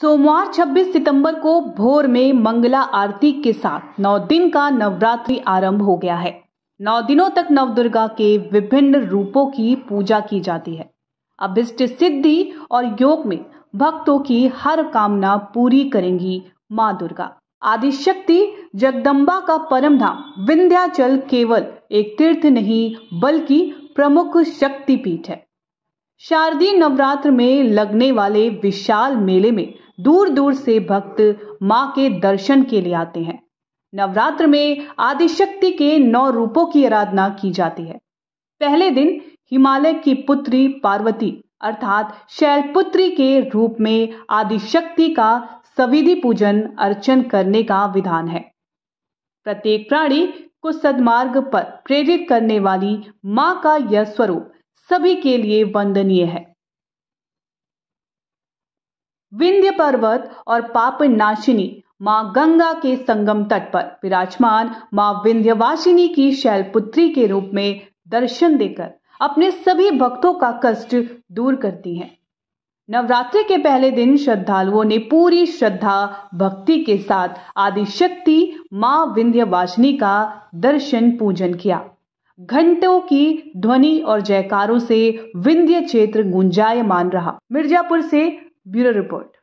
सोमवार 26 सितंबर को भोर में मंगला आरती के साथ नौ दिन का नवरात्रि आरंभ हो गया है नौ दिनों तक नव दुर्गा के विभिन्न रूपों की पूजा की जाती है अभिष्ट सिद्धि और योग में भक्तों की हर कामना पूरी करेंगी माँ दुर्गा आदिशक्ति जगदम्बा का परम धाम विंध्याचल केवल एक तीर्थ नहीं बल्कि प्रमुख शक्तिपीठ है शारदीय नवरात्र में लगने वाले विशाल मेले में दूर दूर से भक्त माँ के दर्शन के लिए आते हैं नवरात्र में आदिशक्ति के नौ रूपों की आराधना की जाती है पहले दिन हिमालय की पुत्री पार्वती अर्थात शैलपुत्री के रूप में आदिशक्ति का सविधि पूजन अर्चन करने का विधान है प्रत्येक प्राणी को सदमार्ग पर प्रेरित करने वाली मां का यह स्वरूप सभी के लिए वंदनीय है विंध्य पर्वत और पाप नाशिनी माँ गंगा के संगम तट पर विराजमान माँ विंध्यवासिनी की शैलपुत्री के रूप में दर्शन देकर अपने सभी भक्तों का कष्ट दूर करती हैं नवरात्रि के पहले दिन श्रद्धालुओं ने पूरी श्रद्धा भक्ति के साथ आदिशक्ति माँ विंध्यवासिनी का दर्शन पूजन किया घंटों की ध्वनि और जयकारों से विंध्य क्षेत्र गुंजायमान रहा मिर्जापुर से ब्यूरो रिपोर्ट